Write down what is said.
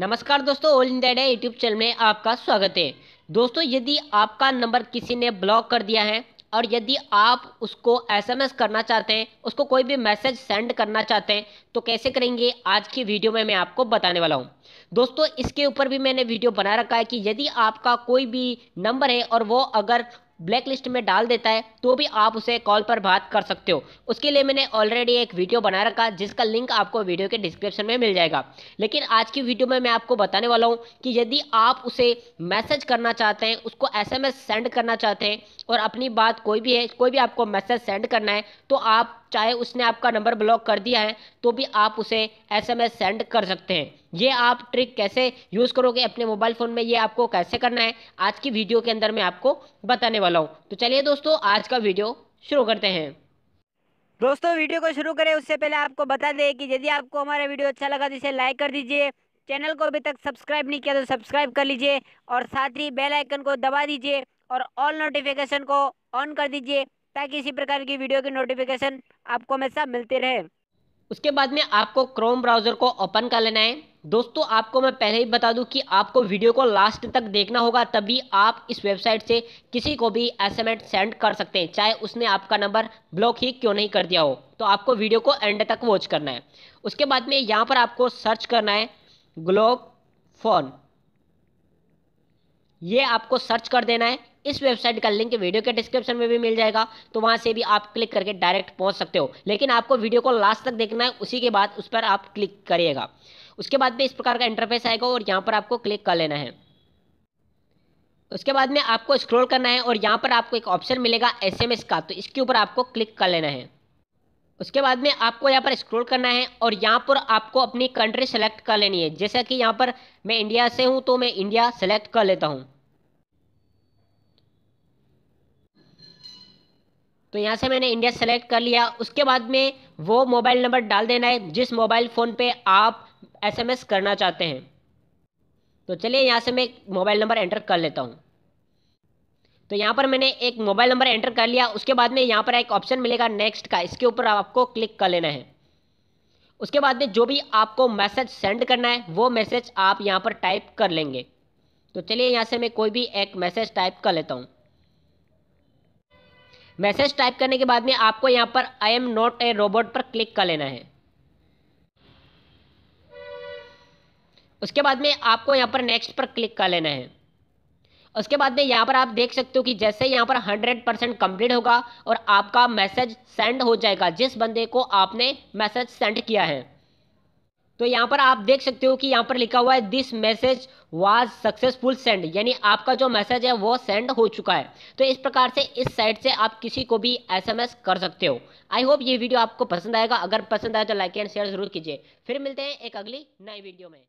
नमस्कार दोस्तों All India Day YouTube channel में आपका स्वागत है दोस्तों यदि आपका नंबर किसी ने ब्लॉक कर दिया है और यदि आप उसको एसएमएस करना चाहते हैं उसको कोई भी मैसेज सेंड करना चाहते हैं तो कैसे करेंगे आज की वीडियो में मैं आपको बताने वाला हूं दोस्तों इसके ऊपर भी मैंने वीडियो बना रखा है कि यदि आपका कोई भी नंबर है और वो अगर ब्लैक लिस्ट में डाल देता है तो भी आप उसे कॉल पर बात कर सकते हो उसके लिए मैंने ऑलरेडी एक वीडियो बना रखा जिसका लिंक आपको वीडियो के डिस्क्रिप्शन में मिल जाएगा लेकिन आज की वीडियो में मैं आपको बताने वाला हूँ कि यदि आप उसे मैसेज करना चाहते हैं उसको एस सेंड करना चाहते हैं और अपनी बात कोई भी है कोई भी आपको मैसेज सेंड करना है तो आप चाहे उसने आपका नंबर ब्लॉक कर दिया है तो भी आप उसे एस सेंड कर सकते हैं ये आप ट्रिक कैसे यूज़ करोगे अपने मोबाइल फ़ोन में ये आपको कैसे करना है आज की वीडियो के अंदर मैं आपको बताने वाला हूँ तो चलिए दोस्तों आज का वीडियो शुरू करते हैं दोस्तों वीडियो को शुरू करें उससे पहले आपको बता दें कि यदि आपको हमारा वीडियो अच्छा लगा तो इसे लाइक कर दीजिए चैनल को अभी तक सब्सक्राइब नहीं किया तो सब्सक्राइब कर लीजिए और साथ ही बेल आइकन को दबा दीजिए और ऑल नोटिफिकेशन को ऑन कर दीजिए ताकि इसी प्रकार की वीडियो की नोटिफिकेशन आपको हमेशा मिलती रहे उसके बाद में आपको क्रोम ब्राउज़र को ओपन कर लेना है दोस्तों आपको मैं पहले ही बता दूं कि आपको वीडियो को लास्ट तक देखना होगा तभी आप इस वेबसाइट से किसी को भी एस सेंड कर सकते हैं चाहे उसने आपका नंबर ब्लॉक ही क्यों नहीं कर दिया हो तो आपको वीडियो को एंड तक वॉच करना है उसके बाद में यहाँ पर आपको सर्च करना है ग्लोब फोन ये आपको सर्च कर देना है इस वेबसाइट का लिंक वीडियो के डिस्क्रिप्शन में भी मिल जाएगा तो वहाँ से भी आप क्लिक करके डायरेक्ट पहुँच सकते हो लेकिन आपको वीडियो को लास्ट तक देखना है उसी के बाद उस पर आप क्लिक करिएगा उसके बाद में इस प्रकार का इंटरफेस आएगा और यहाँ पर आपको क्लिक कर लेना है उसके बाद में आपको स्क्रॉल करना है और यहाँ पर आपको एक ऑप्शन मिलेगा एसएमएस का तो इसके ऊपर आपको क्लिक कर लेना है उसके बाद में आपको यहाँ पर स्क्रॉल करना है और यहाँ पर आपको अपनी कंट्री सेलेक्ट कर लेनी है जैसा कि यहाँ पर मैं इंडिया से हूँ तो मैं इंडिया सेलेक्ट कर लेता हूँ तो यहाँ से मैंने इंडिया सेलेक्ट कर लिया उसके बाद में वो मोबाइल नंबर डाल देना है जिस मोबाइल फ़ोन पे आप एसएमएस करना चाहते हैं तो चलिए यहाँ से मैं मोबाइल नंबर एंटर कर लेता हूँ तो यहाँ पर मैंने एक मोबाइल नंबर एंटर कर लिया उसके बाद में यहाँ पर एक ऑप्शन मिलेगा नेक्स्ट का इसके ऊपर आपको क्लिक कर लेना है उसके बाद में जो भी आपको मैसेज सेंड करना है वो मैसेज आप यहाँ पर टाइप कर लेंगे तो चलिए यहाँ से मैं कोई भी एक मैसेज टाइप कर लेता हूँ मैसेज टाइप करने के बाद में आपको यहाँ पर I am not a robot पर क्लिक कर लेना है उसके बाद में आपको यहाँ पर नेक्स्ट पर क्लिक कर लेना है उसके बाद में यहाँ पर आप देख सकते हो कि जैसे यहाँ पर 100 परसेंट कम्प्लीट होगा और आपका मैसेज सेंड हो जाएगा जिस बंदे को आपने मैसेज सेंड किया है तो यहाँ पर आप देख सकते हो कि यहाँ पर लिखा हुआ है this message was successful send यानी आपका जो मैसेज है वो सेंड हो चुका है तो इस प्रकार से इस साइट से आप किसी को भी एसएमएस कर सकते हो आई होप ये वीडियो आपको पसंद आएगा अगर पसंद आए तो लाइक एंड शेयर जरूर कीजिए फिर मिलते हैं एक अगली नई वीडियो में